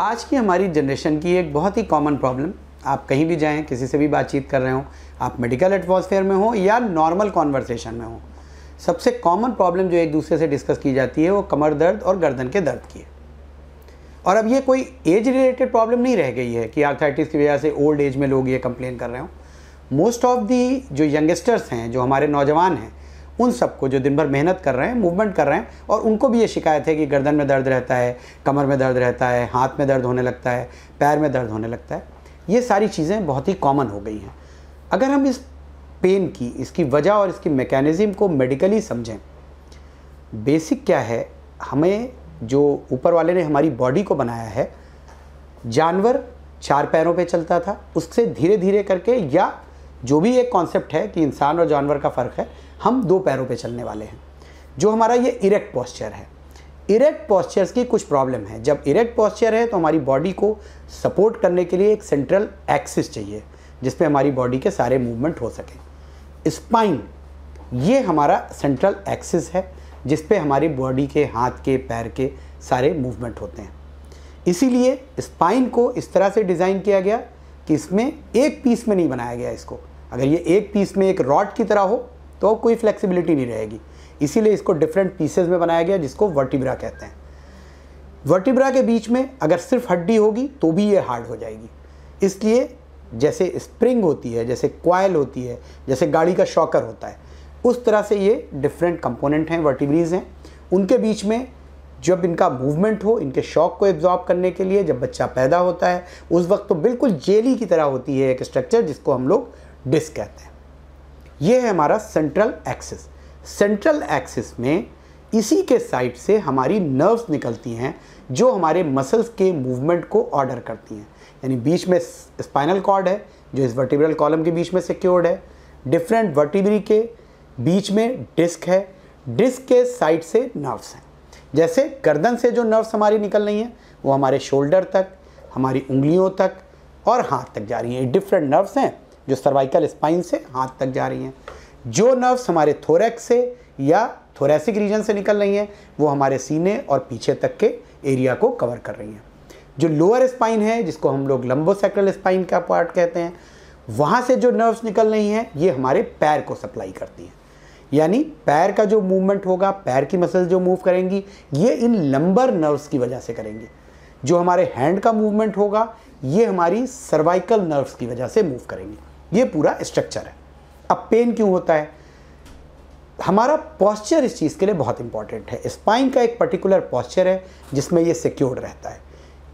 आज की हमारी जनरेशन की एक बहुत ही कॉमन प्रॉब्लम आप कहीं भी जाएं किसी से भी बातचीत कर रहे हो आप मेडिकल एटमोसफेयर में हो या नॉर्मल कॉन्वर्सेशन में हो सबसे कॉमन प्रॉब्लम जो एक दूसरे से डिस्कस की जाती है वो कमर दर्द और गर्दन के दर्द की है और अब ये कोई एज रिलेटेड प्रॉब्लम नहीं रह गई है कि आर्थराइटिस की वजह से ओल्ड एज में लोग ये कंप्लेन कर रहे हो मोस्ट ऑफ दी जो यंगस्टर्स हैं जो हमारे नौजवान हैं उन सबको जो दिन भर मेहनत कर रहे हैं मूवमेंट कर रहे हैं और उनको भी ये शिकायत है कि गर्दन में दर्द रहता है कमर में दर्द रहता है हाथ में दर्द होने लगता है पैर में दर्द होने लगता है ये सारी चीज़ें बहुत ही कॉमन हो गई हैं अगर हम इस पेन की इसकी वजह और इसकी मेकेनिज़म को मेडिकली समझें बेसिक क्या है हमें जो ऊपर वाले ने हमारी बॉडी को बनाया है जानवर चार पैरों पे चलता था उससे धीरे धीरे करके या जो भी एक कॉन्सेप्ट है कि इंसान और जानवर का फ़र्क है हम दो पैरों पे चलने वाले हैं जो हमारा ये इरेक्ट पॉस्चर है इरेक्ट पॉस्चर्स की कुछ प्रॉब्लम है जब इरेक्ट पॉस्चर है तो हमारी बॉडी को सपोर्ट करने के लिए एक सेंट्रल एक्सिस चाहिए जिसपे हमारी बॉडी के सारे मूवमेंट हो सके स्पाइन ये हमारा सेंट्रल एक्सिस है जिसपे हमारी बॉडी के हाथ के पैर के सारे मूवमेंट होते हैं इसीलिए स्पाइन को इस तरह से डिज़ाइन किया गया कि इसमें एक पीस में नहीं बनाया गया इसको अगर ये एक पीस में एक रॉड की तरह हो तो कोई फ्लेक्सिबिलिटी नहीं रहेगी इसीलिए इसको डिफरेंट पीसेज में बनाया गया जिसको वर्टिब्रा कहते हैं वर्टिब्रा के बीच में अगर सिर्फ हड्डी होगी तो भी ये हार्ड हो जाएगी इसलिए जैसे स्प्रिंग होती है जैसे क्वाइल होती है जैसे गाड़ी का शॉकर होता है उस तरह से ये डिफरेंट कंपोनेंट हैं वर्टिब्रीज हैं उनके बीच में जब इनका मूवमेंट हो इनके शॉक को एब्जॉर्ब करने के लिए जब बच्चा पैदा होता है उस वक्त तो बिल्कुल जेली की तरह होती है एक स्ट्रक्चर जिसको हम लोग डिस्क कहते हैं ये है हमारा सेंट्रल एक्सिस सेंट्रल एक्सिस में इसी के साइड से हमारी नर्व्स निकलती हैं जो हमारे मसल्स के मूवमेंट को ऑर्डर करती हैं यानी बीच में स्पाइनल कॉर्ड है जो इस वर्टिब्रल कॉलम के बीच में सिक्योर्ड है डिफरेंट वर्टिब्री के बीच में डिस्क है डिस्क के साइड से नर्व्स हैं जैसे गर्दन से जो नर्व्स हमारी निकल रही हैं वो हमारे शोल्डर तक हमारी उंगलियों तक और हाथ तक जा रही हैं डिफरेंट नर्व्स हैं जो सर्वाइकल स्पाइन से हाथ तक जा रही हैं जो नर्व्स हमारे थोरेक्स से या थोरेसिक रीजन से निकल रही हैं वो हमारे सीने और पीछे तक के एरिया को कवर कर रही हैं जो लोअर स्पाइन है जिसको हम लोग लंबो सेक्रल स्पाइन का पार्ट कहते हैं वहाँ से जो नर्व्स निकल रही हैं ये हमारे पैर को सप्लाई करती हैं यानी पैर का जो मूवमेंट होगा पैर की मसल जो मूव करेंगी ये इन लंबर नर्व्स की वजह से करेंगी जो हमारे हैंड का मूवमेंट होगा ये हमारी सर्वाइकल नर्व्स की वजह से मूव करेंगी ये पूरा स्ट्रक्चर है अब पेन क्यों होता है हमारा पॉस्चर इस चीज़ के लिए बहुत इंपॉर्टेंट है स्पाइन का एक पर्टिकुलर पॉस्चर है जिसमें ये सिक्योर्ड रहता है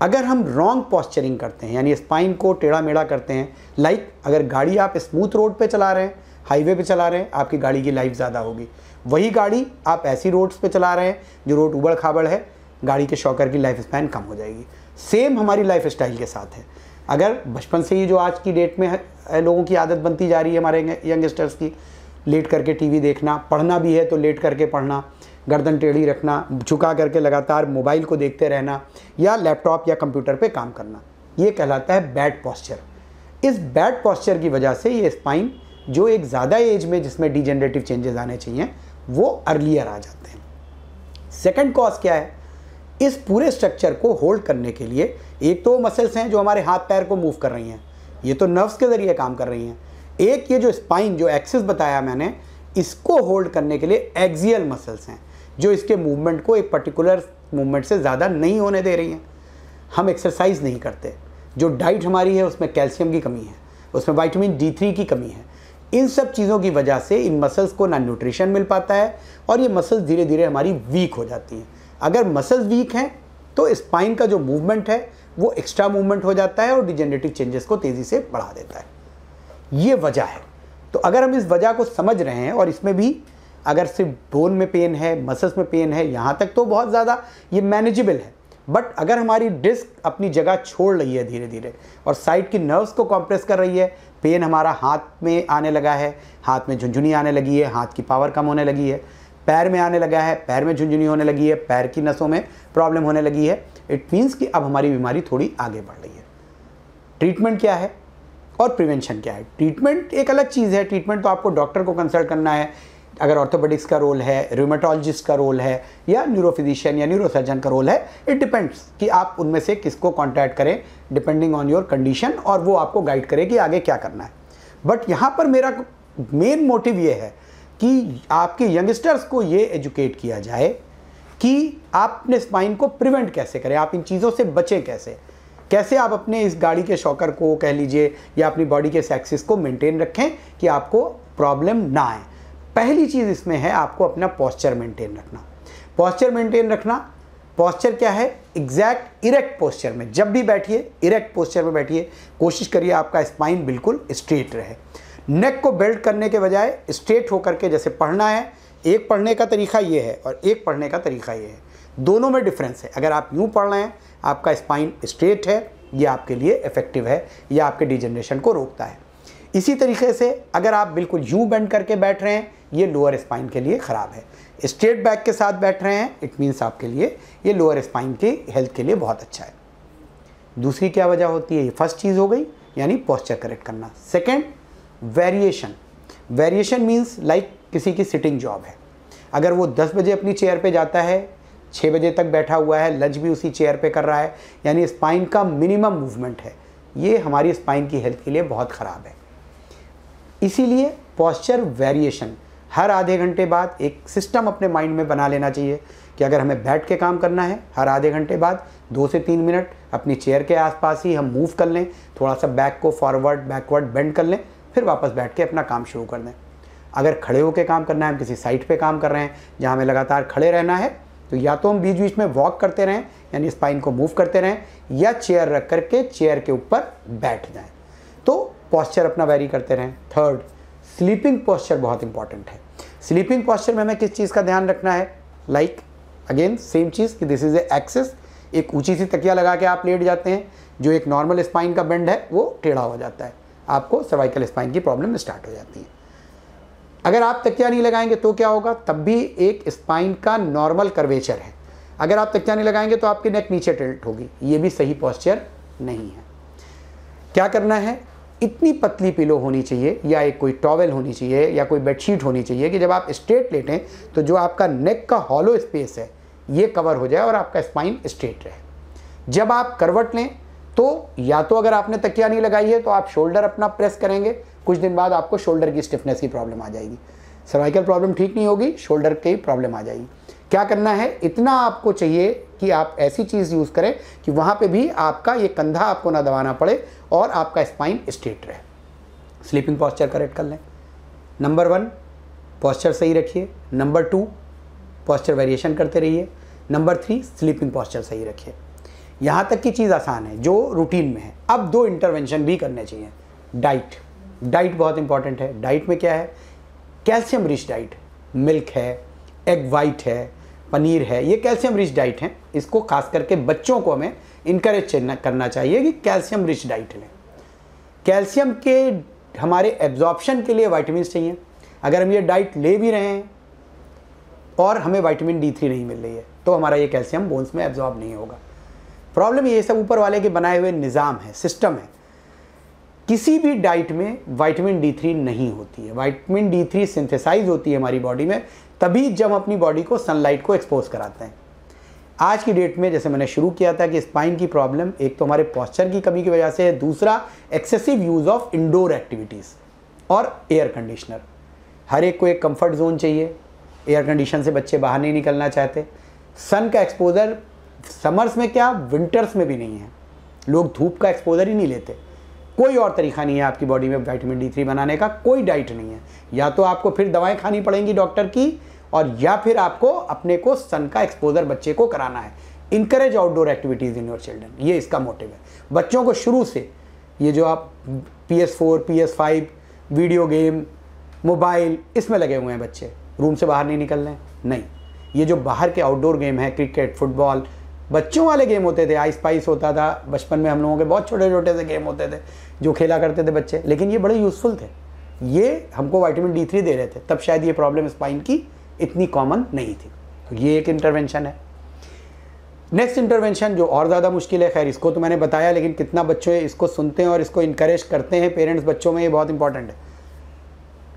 अगर हम रॉन्ग पॉस्चरिंग करते हैं यानी स्पाइन को टेढ़ा मेढ़ा करते हैं लाइक अगर गाड़ी आप स्मूथ रोड पे चला रहे हैं हाईवे पे चला रहे हैं आपकी गाड़ी की लाइफ ज़्यादा होगी वही गाड़ी आप ऐसी रोड्स पे चला रहे हैं जो रोड उबड़ खाबड़ है गाड़ी के शौकर की लाइफ स्पैन कम हो जाएगी सेम हमारी लाइफ स्टाइल के साथ है अगर बचपन से ही जो आज की डेट में है लोगों की आदत बनती जा रही है हमारे यंगस्टर्स की लेट करके टीवी देखना पढ़ना भी है तो लेट करके पढ़ना गर्दन टेढ़ी रखना झुका करके लगातार मोबाइल को देखते रहना या लैपटॉप या कंप्यूटर पे काम करना ये कहलाता है बैड पॉस्चर इस बैड पॉस्चर की वजह से ये स्पाइन जो एक ज़्यादा एज में जिसमें डिजेनरेटिव चेंजेस आने चाहिए वो अर्लियर आ जाते हैं सेकेंड कॉज क्या है इस पूरे स्ट्रक्चर को होल्ड करने के लिए एक तो मसल्स हैं जो हमारे हाथ पैर को मूव कर रही हैं ये तो नर्व्स के ज़रिए काम कर रही हैं एक ये जो स्पाइन जो एक्सिस बताया मैंने इसको होल्ड करने के लिए एक्जियल मसल्स हैं जो इसके मूवमेंट को एक पर्टिकुलर मूवमेंट से ज़्यादा नहीं होने दे रही हैं हम एक्सरसाइज नहीं करते जो डाइट हमारी है उसमें कैल्शियम की कमी है उसमें वाइटमिन डी थ्री की कमी है इन सब चीज़ों की वजह से इन मसल्स को ना न्यूट्रिशन मिल पाता है और ये मसल्स धीरे धीरे हमारी वीक हो जाती हैं अगर मसल्स वीक हैं तो स्पाइन का जो मूवमेंट है वो एक्स्ट्रा मूवमेंट हो जाता है और डिजेनरेटिव चेंजेस को तेज़ी से बढ़ा देता है ये वजह है तो अगर हम इस वजह को समझ रहे हैं और इसमें भी अगर सिर्फ बोन में पेन है मसल्स में पेन है यहाँ तक तो बहुत ज़्यादा ये मैनेजेबल है बट अगर हमारी डिस्क अपनी जगह छोड़ रही है धीरे धीरे और साइड की नर्व्स को कॉम्प्रेस कर रही है पेन हमारा हाथ में आने लगा है हाथ में झुंझुनी आने लगी है हाथ की पावर कम होने लगी है पैर में आने लगा है पैर में झुंझुनी होने लगी है पैर की नसों में प्रॉब्लम होने लगी है इट मीन्स कि अब हमारी बीमारी थोड़ी आगे बढ़ रही है ट्रीटमेंट क्या है और प्रिवेंशन क्या है ट्रीटमेंट एक अलग चीज़ है ट्रीटमेंट तो आपको डॉक्टर को कंसल्ट करना है अगर ऑर्थोपेडिक्स का रोल है रूमेटोलॉजिस्ट का रोल है या न्यूरोफिजिशियन या न्यूरोसर्जन का रोल है इट डिपेंड्स कि आप उनमें से किसको कॉन्टैक्ट करें डिपेंडिंग ऑन योर कंडीशन और वो आपको गाइड करे कि आगे क्या करना है बट यहाँ पर मेरा मेन मोटिव ये है कि आपके यंगस्टर्स को ये एजुकेट किया जाए कि आप अपने स्पाइन को प्रिवेंट कैसे करें आप इन चीज़ों से बचें कैसे कैसे आप अपने इस गाड़ी के शॉकर को कह लीजिए या अपनी बॉडी के सेक्सिस को मेंटेन रखें कि आपको प्रॉब्लम ना आए पहली चीज़ इसमें है आपको अपना पॉस्चर मेंटेन रखना पॉस्चर मेंटेन रखना पॉस्चर क्या है एग्जैक्ट इरेक्ट पोस्चर में जब भी बैठिए इरेक्ट पोस्चर में बैठिए कोशिश करिए आपका स्पाइन बिल्कुल स्ट्रेट रहे नेक को बेल्ट करने के बजाय स्ट्रेट होकर के जैसे पढ़ना है एक पढ़ने का तरीका ये है और एक पढ़ने का तरीका ये है दोनों में डिफरेंस है अगर आप यूँ पढ़ रहे हैं आपका स्पाइन स्ट्रेट है ये आपके लिए इफ़ेक्टिव है यह आपके डिजनरेशन को रोकता है इसी तरीके से अगर आप बिल्कुल यूँ बेंड करके बैठ रहे हैं ये लोअर स्पाइन के लिए ख़राब है स्ट्रेट बैक के साथ बैठ रहे हैं इट मीन्स आपके लिए ये लोअर स्पाइन की हेल्थ के लिए बहुत अच्छा है दूसरी क्या वजह होती है ये फर्स्ट चीज़ हो गई यानी पॉस्चर करेक्ट करना second variation variation means like किसी की सिटिंग जॉब है अगर वो 10 बजे अपनी चेयर पे जाता है 6 बजे तक बैठा हुआ है लंच भी उसी चेयर पे कर रहा है यानी स्पाइन का मिनिमम मूवमेंट है ये हमारी स्पाइन की हेल्थ के लिए बहुत ख़राब है इसीलिए पॉस्चर वेरिएशन हर आधे घंटे बाद एक सिस्टम अपने माइंड में बना लेना चाहिए कि अगर हमें बैठ के काम करना है हर आधे घंटे बाद दो से तीन मिनट अपनी चेयर के आसपास ही हम मूव कर लें थोड़ा सा बैक को फॉरवर्ड बैकवर्ड बेंड कर लें फिर वापस बैठ के अपना काम शुरू कर दें अगर खड़े होकर काम करना है हम किसी साइट पे काम कर रहे हैं जहाँ हमें लगातार खड़े रहना है तो या तो हम बीच बीच में वॉक करते रहें यानी स्पाइन को मूव करते रहें या चेयर रख कर के चेयर के ऊपर बैठ जाएँ तो पॉस्चर अपना वैरी करते रहें थर्ड स्लीपिंग पॉस्चर बहुत इंपॉर्टेंट है स्लीपिंग पॉस्चर में हमें किस चीज़ का ध्यान रखना है लाइक अगेन सेम चीज़ कि दिस इज़ ए एक्सेस एक ऊंची सी तकिया लगा के आप लेट जाते हैं जो एक नॉर्मल स्पाइन का बेंड है वो टेढ़ा हो जाता है आपको सर्वाइकल स्पाइन की प्रॉब्लम स्टार्ट हो जाती है अगर आप तकिया नहीं लगाएंगे तो क्या होगा तब भी एक स्पाइन का नॉर्मल कर्वेचर है अगर आप तकिया नहीं लगाएंगे तो आपकी नेक नीचे टिल्ट होगी ये भी सही पॉस्चर नहीं है क्या करना है इतनी पतली पिलो होनी चाहिए या एक कोई टॉवल होनी चाहिए या कोई बेडशीट होनी चाहिए कि जब आप स्ट्रेट लेटें तो जो आपका नेक का हॉलो स्पेस है ये कवर हो जाए और आपका स्पाइन स्ट्रेट रहे जब आप करवट लें तो या तो अगर आपने तकिया नहीं लगाई है तो आप शोल्डर अपना प्रेस करेंगे कुछ दिन बाद आपको शोल्डर की स्टिफनेस की प्रॉब्लम आ जाएगी सर्वाइकल प्रॉब्लम ठीक नहीं होगी शोल्डर की प्रॉब्लम आ जाएगी क्या करना है इतना आपको चाहिए कि आप ऐसी चीज़ यूज़ करें कि वहाँ पे भी आपका ये कंधा आपको ना दबाना पड़े और आपका स्पाइन स्ट्रेट रहे स्लीपिंग पॉस्चर करेक्ट कर लें नंबर वन पॉस्चर सही रखिए नंबर टू पॉस्चर वेरिएशन करते रहिए नंबर थ्री स्लीपिंग पॉस्चर सही रखिए यहाँ तक की चीज़ आसान है जो रूटीन में है अब दो इंटरवेंशन भी करने चाहिए डाइट डाइट बहुत इंपॉर्टेंट है डाइट में क्या है कैल्शियम रिच डाइट मिल्क है एग वाइट है पनीर है ये कैल्शियम रिच डाइट है इसको खास करके बच्चों को हमें इनक्रेज करना चाहिए कि कैल्शियम रिच डाइट लें कैल्शियम के हमारे एब्जॉर्बशन के लिए वाइटमिन चाहिए अगर हम ये डाइट ले भी रहे हैं और हमें वाइटमिन डी थ्री नहीं मिल रही है तो हमारा ये कैल्शियम बोन्स में एब्जॉर्ब नहीं होगा प्रॉब्लम ये सब ऊपर वाले के बनाए हुए निज़ाम है सिस्टम है किसी भी डाइट में वाइटमिन डी थ्री नहीं होती है वाइटमिन डी थ्री सिंथेसाइज होती है हमारी बॉडी में तभी जब अपनी बॉडी को सनलाइट को एक्सपोज कराते हैं आज की डेट में जैसे मैंने शुरू किया था कि स्पाइन की प्रॉब्लम एक तो हमारे पॉस्चर की कमी की वजह से है दूसरा excessive use of indoor activities और एयर कंडीशनर हर एक को एक कंफर्ट जोन चाहिए एयर कंडीशन से बच्चे बाहर नहीं निकलना चाहते सन का एक्सपोजर समर्स में क्या विंटर्स में भी नहीं है लोग धूप का एक्सपोजर ही नहीं लेते कोई और तरीका नहीं है आपकी बॉडी में विटामिन डी थ्री बनाने का कोई डाइट नहीं है या तो आपको फिर दवाएं खानी पड़ेंगी डॉक्टर की और या फिर आपको अपने को सन का एक्सपोजर बच्चे को कराना है encourage outdoor activities in your children ये इसका मोटिव है बच्चों को शुरू से ये जो आप P S four P S five video game mobile इसमें लगे हुए हैं बच्चे रूम से बाहर नहीं निकल रहे नहीं ये जो बाहर के आउटडोर गेम है क्रिकेट फुटबॉल बच्चों वाले गेम होते थे आई स्पाइस होता था बचपन में हम लोगों के बहुत छोटे छोटे से गेम होते थे जो खेला करते थे बच्चे लेकिन ये बड़े यूज़फुल थे ये हमको वाइटामिन डी थ्री दे रहे थे तब शायद ये प्रॉब्लम स्पाइन की इतनी कॉमन नहीं थी तो ये एक इंटरवेंशन है नेक्स्ट इंटरवेंशन जो और ज़्यादा मुश्किल है खैर इसको तो मैंने बताया लेकिन कितना बच्चे इसको सुनते हैं और इसको इंकरेज करते हैं पेरेंट्स बच्चों में ये बहुत इंपॉर्टेंट है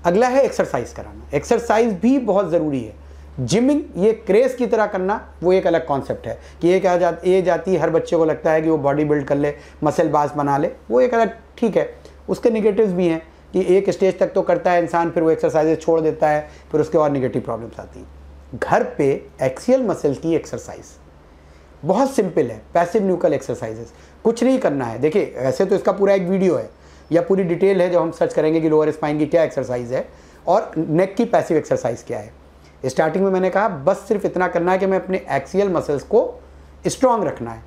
अगला है एक्सरसाइज कराना एक्सरसाइज भी बहुत ज़रूरी है जिमिंग ये क्रेज की तरह करना वो एक अलग कॉन्सेप्ट है कि ये क्या जा ये जाती हर बच्चे को लगता है कि वो बॉडी बिल्ड कर ले मसल बास बना ले वो एक अलग ठीक है उसके निगेटिव भी हैं कि एक स्टेज तक तो करता है इंसान फिर वो एक्सरसाइजेज छोड़ देता है फिर उसके और निगेटिव प्रॉब्लम्स आती हैं घर पे एक्सियल मसल की एक्सरसाइज बहुत सिंपल है पैसिव न्यूकल एक्सरसाइजेस कुछ नहीं करना है देखिए ऐसे तो इसका पूरा एक वीडियो है या पूरी डिटेल है जब हम सर्च करेंगे कि लोअर स्पाइन की क्या एक्सरसाइज है और नेक की पैसिव एक्सरसाइज क्या है स्टार्टिंग में मैंने कहा बस सिर्फ इतना करना है कि मैं अपने एक्सियल मसल्स को स्ट्रांग रखना है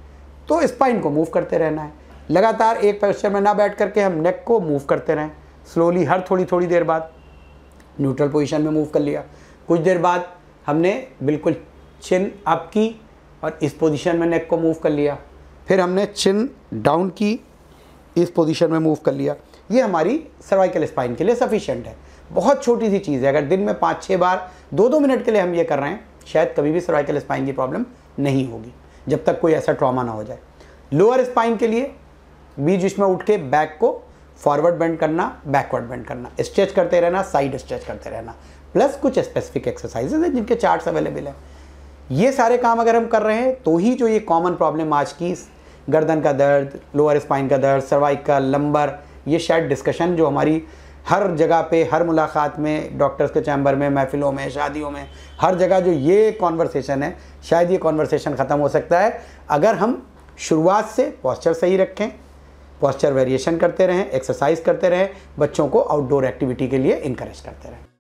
तो स्पाइन को मूव करते रहना है लगातार एक पोस्चर में ना बैठ करके हम नेक को मूव करते रहें स्लोली हर थोड़ी थोड़ी देर बाद न्यूट्रल पोजिशन में मूव कर लिया कुछ देर बाद हमने बिल्कुल चिन अप की और इस पोजिशन में नेक को मूव कर लिया फिर हमने चिन डाउन की इस पोजिशन में मूव कर लिया ये हमारी सर्वाइकल स्पाइन के लिए सफिशेंट है बहुत छोटी सी चीज़ है अगर दिन में पाँच छः बार दो दो मिनट के लिए हम ये कर रहे हैं शायद कभी भी सर्वाइकल स्पाइन की प्रॉब्लम नहीं होगी जब तक कोई ऐसा ट्रॉमा ना हो जाए लोअर स्पाइन के लिए बीच बीच में उठ के बैक को फॉरवर्ड बेंड करना बैकवर्ड बेंड करना स्ट्रेच करते रहना साइड स्ट्रेच करते रहना प्लस कुछ स्पेसिफिक एक्सरसाइजेज हैं जिनके चार्ट्स अवेलेबल हैं ये सारे काम अगर हम कर रहे हैं तो ही जो ये कॉमन प्रॉब्लम आज की गर्दन का दर्द लोअर स्पाइन का दर्द सर्वाइकल लंबर ये शायद डिस्कशन जो हमारी हर जगह पे हर मुलाकात में डॉक्टर्स के चैम्बर में महफिलों में शादियों में हर जगह जो ये कॉन्वर्सेशन है शायद ये कॉन्वर्सेशन ख़त्म हो सकता है अगर हम शुरुआत से पॉस्चर सही रखें पॉस्चर वेरिएशन करते रहें एक्सरसाइज करते रहें बच्चों को आउटडोर एक्टिविटी के लिए इंकरेज करते रहें